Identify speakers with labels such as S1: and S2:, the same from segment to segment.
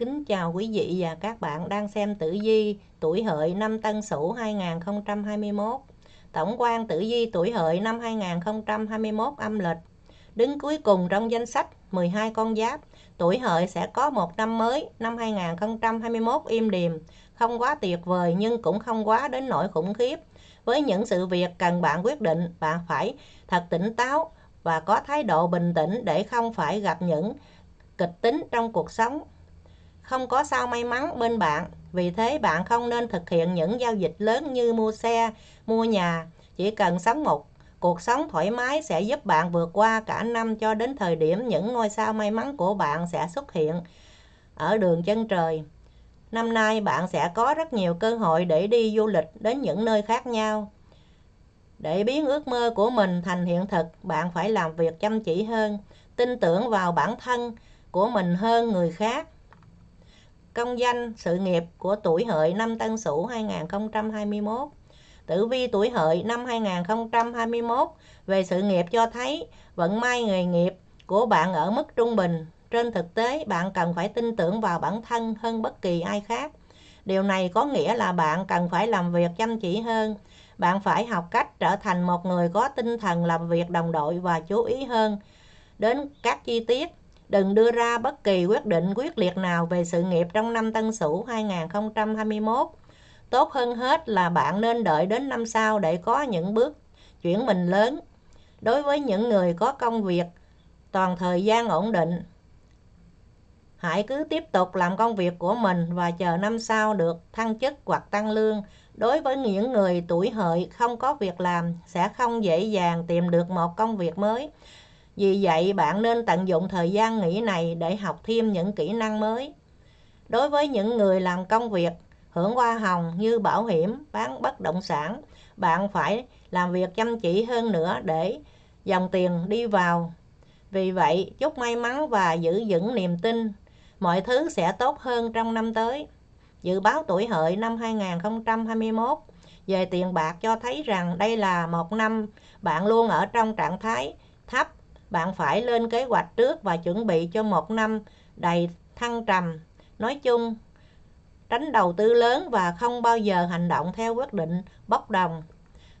S1: Kính chào quý vị và các bạn đang xem tử vi tuổi hợi năm Tân Sửu 2021. Tổng quan tử vi tuổi hợi năm 2021 âm lịch. Đứng cuối cùng trong danh sách 12 con giáp, tuổi hợi sẽ có một năm mới, năm 2021 im điềm, không quá tuyệt vời nhưng cũng không quá đến nỗi khủng khiếp. Với những sự việc cần bạn quyết định, bạn phải thật tỉnh táo và có thái độ bình tĩnh để không phải gặp những kịch tính trong cuộc sống không có sao may mắn bên bạn. Vì thế bạn không nên thực hiện những giao dịch lớn như mua xe, mua nhà. Chỉ cần sống một cuộc sống thoải mái sẽ giúp bạn vượt qua cả năm cho đến thời điểm những ngôi sao may mắn của bạn sẽ xuất hiện ở đường chân trời. Năm nay bạn sẽ có rất nhiều cơ hội để đi du lịch đến những nơi khác nhau. Để biến ước mơ của mình thành hiện thực, bạn phải làm việc chăm chỉ hơn, tin tưởng vào bản thân của mình hơn người khác công danh sự nghiệp của tuổi hợi năm tân sửu 2021. Tử vi tuổi hợi năm 2021 về sự nghiệp cho thấy vận may nghề nghiệp của bạn ở mức trung bình. Trên thực tế, bạn cần phải tin tưởng vào bản thân hơn bất kỳ ai khác. Điều này có nghĩa là bạn cần phải làm việc chăm chỉ hơn. Bạn phải học cách trở thành một người có tinh thần làm việc đồng đội và chú ý hơn đến các chi tiết đừng đưa ra bất kỳ quyết định quyết liệt nào về sự nghiệp trong năm Tân Sửu 2021. Tốt hơn hết là bạn nên đợi đến năm sau để có những bước chuyển mình lớn. Đối với những người có công việc toàn thời gian ổn định, hãy cứ tiếp tục làm công việc của mình và chờ năm sau được thăng chức hoặc tăng lương. Đối với những người tuổi hợi không có việc làm sẽ không dễ dàng tìm được một công việc mới. Vì vậy, bạn nên tận dụng thời gian nghỉ này để học thêm những kỹ năng mới. Đối với những người làm công việc hưởng hoa hồng như bảo hiểm, bán bất động sản, bạn phải làm việc chăm chỉ hơn nữa để dòng tiền đi vào. Vì vậy, chúc may mắn và giữ vững niềm tin, mọi thứ sẽ tốt hơn trong năm tới. Dự báo tuổi hợi năm 2021 về tiền bạc cho thấy rằng đây là một năm bạn luôn ở trong trạng thái thấp bạn phải lên kế hoạch trước và chuẩn bị cho một năm đầy thăng trầm. Nói chung, tránh đầu tư lớn và không bao giờ hành động theo quyết định bốc đồng.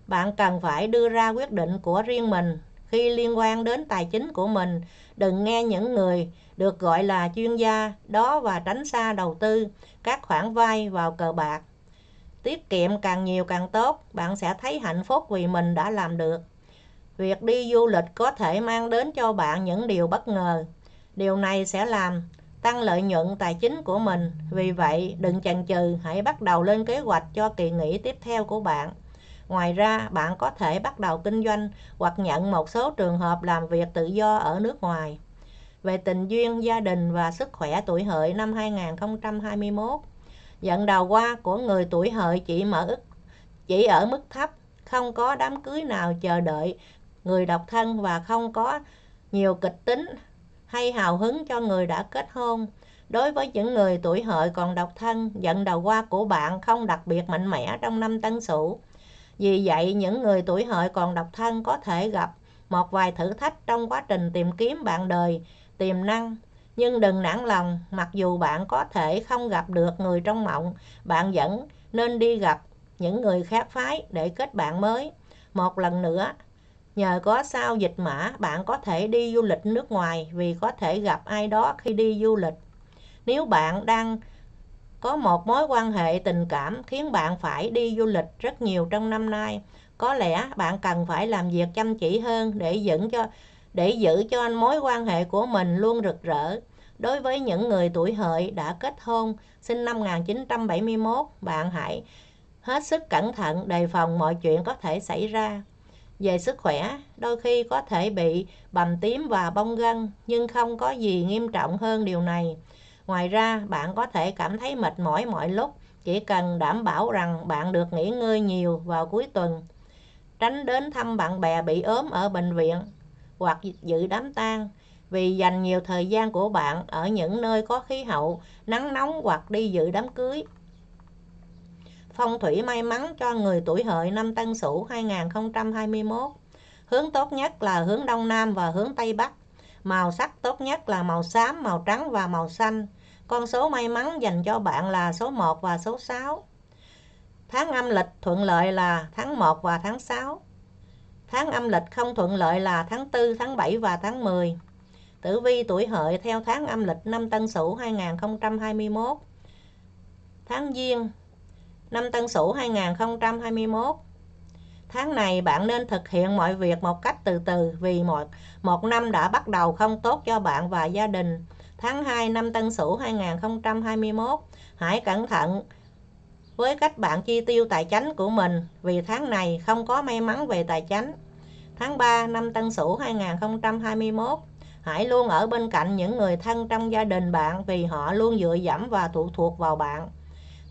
S1: Bạn cần phải đưa ra quyết định của riêng mình khi liên quan đến tài chính của mình. Đừng nghe những người được gọi là chuyên gia đó và tránh xa đầu tư các khoản vay vào cờ bạc. Tiết kiệm càng nhiều càng tốt, bạn sẽ thấy hạnh phúc vì mình đã làm được. Việc đi du lịch có thể mang đến cho bạn những điều bất ngờ. Điều này sẽ làm tăng lợi nhuận tài chính của mình. Vì vậy, đừng chần chừ, hãy bắt đầu lên kế hoạch cho kỳ nghỉ tiếp theo của bạn. Ngoài ra, bạn có thể bắt đầu kinh doanh hoặc nhận một số trường hợp làm việc tự do ở nước ngoài. Về tình duyên, gia đình và sức khỏe tuổi hợi năm 2021. Dận đầu qua của người tuổi hợi chỉ mở chỉ ở mức thấp, không có đám cưới nào chờ đợi người độc thân và không có nhiều kịch tính hay hào hứng cho người đã kết hôn. Đối với những người tuổi hợi còn độc thân, vận đầu qua của bạn không đặc biệt mạnh mẽ trong năm tân sửu. Vì vậy, những người tuổi hợi còn độc thân có thể gặp một vài thử thách trong quá trình tìm kiếm bạn đời, tiềm năng. Nhưng đừng nản lòng, mặc dù bạn có thể không gặp được người trong mộng, bạn vẫn nên đi gặp những người khác phái để kết bạn mới. Một lần nữa, Nhờ có sao dịch mã, bạn có thể đi du lịch nước ngoài vì có thể gặp ai đó khi đi du lịch. Nếu bạn đang có một mối quan hệ tình cảm khiến bạn phải đi du lịch rất nhiều trong năm nay, có lẽ bạn cần phải làm việc chăm chỉ hơn để dẫn cho để giữ cho mối quan hệ của mình luôn rực rỡ. Đối với những người tuổi hợi đã kết hôn sinh năm 1971, bạn hãy hết sức cẩn thận đề phòng mọi chuyện có thể xảy ra. Về sức khỏe, đôi khi có thể bị bầm tím và bong gân, nhưng không có gì nghiêm trọng hơn điều này. Ngoài ra, bạn có thể cảm thấy mệt mỏi mọi lúc, chỉ cần đảm bảo rằng bạn được nghỉ ngơi nhiều vào cuối tuần. Tránh đến thăm bạn bè bị ốm ở bệnh viện hoặc dự đám tang vì dành nhiều thời gian của bạn ở những nơi có khí hậu nắng nóng hoặc đi dự đám cưới phong thủy may mắn cho người tuổi hợi năm Tân Sửu 2021. Hướng tốt nhất là hướng Đông Nam và hướng Tây Bắc. Màu sắc tốt nhất là màu xám, màu trắng và màu xanh. Con số may mắn dành cho bạn là số 1 và số 6. Tháng âm lịch thuận lợi là tháng 1 và tháng 6. Tháng âm lịch không thuận lợi là tháng 4, tháng 7 và tháng 10. Tử vi tuổi hợi theo tháng âm lịch năm Tân Sửu 2021. Tháng Giêng năm Tân Sửu 2021. Tháng này bạn nên thực hiện mọi việc một cách từ từ vì một, một năm đã bắt đầu không tốt cho bạn và gia đình. Tháng 2 năm Tân Sửu 2021, hãy cẩn thận với cách bạn chi tiêu tài chính của mình vì tháng này không có may mắn về tài chính. Tháng 3 năm Tân Sửu 2021, hãy luôn ở bên cạnh những người thân trong gia đình bạn vì họ luôn dựa dẫm và phụ thuộc vào bạn.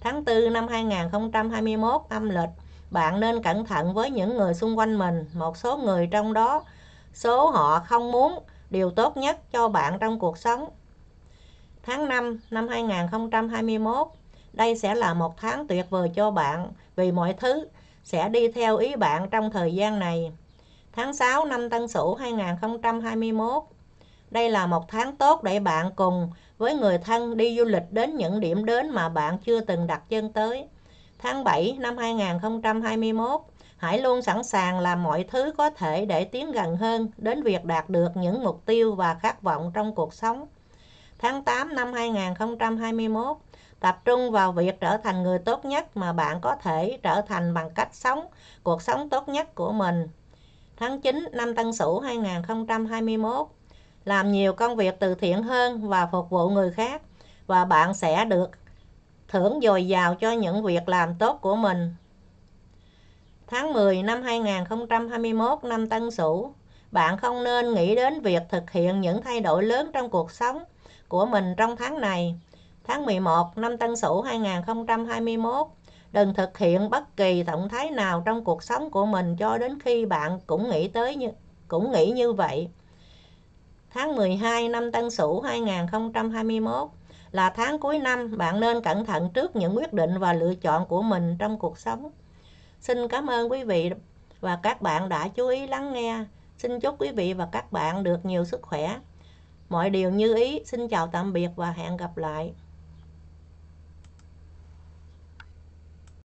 S1: Tháng 4 năm 2021 âm lịch, bạn nên cẩn thận với những người xung quanh mình. Một số người trong đó, số họ không muốn điều tốt nhất cho bạn trong cuộc sống. Tháng 5 năm 2021, đây sẽ là một tháng tuyệt vời cho bạn vì mọi thứ sẽ đi theo ý bạn trong thời gian này. Tháng 6 năm Tân Sửu 2021, đây là một tháng tốt để bạn cùng với người thân đi du lịch đến những điểm đến mà bạn chưa từng đặt chân tới. Tháng 7 năm 2021, hãy luôn sẵn sàng làm mọi thứ có thể để tiến gần hơn đến việc đạt được những mục tiêu và khát vọng trong cuộc sống. Tháng 8 năm 2021, tập trung vào việc trở thành người tốt nhất mà bạn có thể trở thành bằng cách sống cuộc sống tốt nhất của mình. Tháng 9 năm Tân Sửu 2021, làm nhiều công việc từ thiện hơn và phục vụ người khác và bạn sẽ được thưởng dồi dào cho những việc làm tốt của mình. Tháng 10 năm 2021 năm Tân Sửu, bạn không nên nghĩ đến việc thực hiện những thay đổi lớn trong cuộc sống của mình trong tháng này. Tháng 11 năm Tân Sửu 2021, đừng thực hiện bất kỳ động thái nào trong cuộc sống của mình cho đến khi bạn cũng nghĩ tới như cũng nghĩ như vậy. Tháng 12 năm Tân Sửu 2021 là tháng cuối năm, bạn nên cẩn thận trước những quyết định và lựa chọn của mình trong cuộc sống. Xin cảm ơn quý vị và các bạn đã chú ý lắng nghe. Xin chúc quý vị và các bạn được nhiều sức khỏe. Mọi điều như ý, xin chào tạm biệt và hẹn gặp lại.